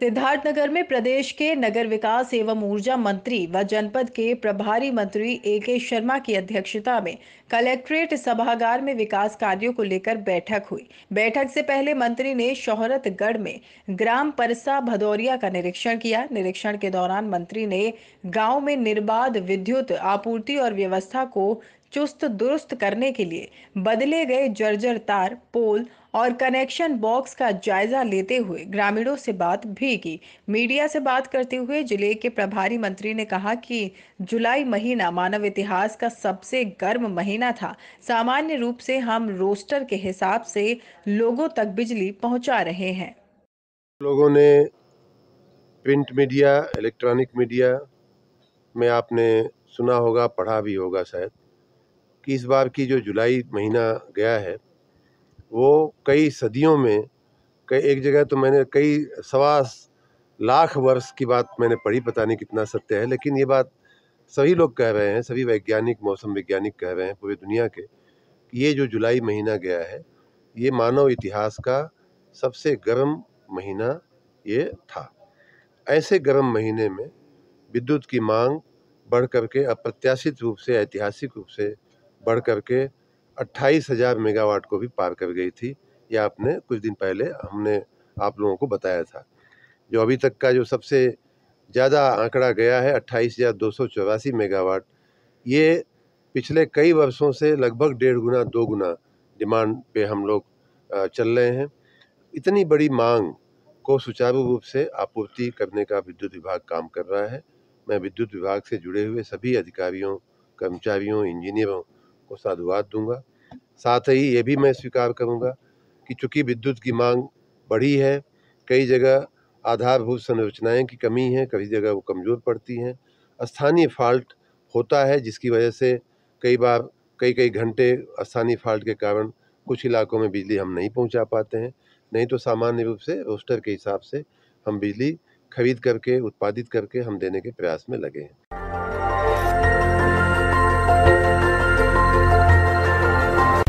सिद्धार्थनगर में प्रदेश के नगर विकास एवं ऊर्जा मंत्री व जनपद के प्रभारी मंत्री ए के शर्मा की अध्यक्षता में कलेक्ट्रेट सभागार में विकास कार्यों को लेकर बैठक हुई बैठक से पहले मंत्री ने शोहरतगढ़ में ग्राम परसा भदौरिया का निरीक्षण किया निरीक्षण के दौरान मंत्री ने गांव में निर्बाध विद्युत आपूर्ति और व्यवस्था को चुस्त दुरुस्त करने के लिए बदले गए जर्जर तार पोल और कनेक्शन बॉक्स का जायजा लेते हुए ग्रामीणों से बात भी की मीडिया से बात करते हुए जिले के प्रभारी मंत्री ने कहा कि जुलाई महीना मानव इतिहास का सबसे गर्म महीना था सामान्य रूप से हम रोस्टर के हिसाब से लोगों तक बिजली पहुंचा रहे हैं लोगों ने प्रिंट मीडिया इलेक्ट्रॉनिक मीडिया में आपने सुना होगा पढ़ा भी होगा शायद कि इस बार की जो जुलाई महीना गया है वो कई सदियों में कई एक जगह तो मैंने कई सवा लाख वर्ष की बात मैंने पढ़ी पता नहीं कितना सत्य है लेकिन ये बात सभी लोग कह रहे हैं सभी वैज्ञानिक मौसम वैज्ञानिक कह रहे हैं पूरी दुनिया के ये जो जुलाई महीना गया है ये मानव इतिहास का सबसे गर्म महीना ये था ऐसे गर्म महीने में विद्युत की मांग बढ़ करके अप्रत्याशित रूप से ऐतिहासिक रूप से बढ़ करके अट्ठाईस हज़ार मेगावाट को भी पार कर गई थी यह आपने कुछ दिन पहले हमने आप लोगों को बताया था जो अभी तक का जो सबसे ज़्यादा आंकड़ा गया है अट्ठाईस हज़ार दो सौ चौरासी मेगावाट ये पिछले कई वर्षों से लगभग डेढ़ गुना दो गुना डिमांड पे हम लोग चल रहे हैं इतनी बड़ी मांग को सुचारू रूप से आपूर्ति करने का विद्युत विभाग काम कर रहा है मैं विद्युत विभाग से जुड़े हुए सभी अधिकारियों कर्मचारियों इंजीनियरों को साधुवाद दूंगा साथ ही ये भी मैं स्वीकार करूँगा कि चूँकि विद्युत की मांग बढ़ी है कई जगह आधारभूत संरचनाएं की कमी है कई जगह वो कमज़ोर पड़ती हैं स्थानीय फॉल्ट होता है जिसकी वजह से कई बार कई कई घंटे स्थानीय फॉल्ट के कारण कुछ इलाकों में बिजली हम नहीं पहुंचा पाते हैं नहीं तो सामान्य रूप से रोस्टर के हिसाब से हम बिजली खरीद करके उत्पादित करके हम देने के प्रयास में लगे हैं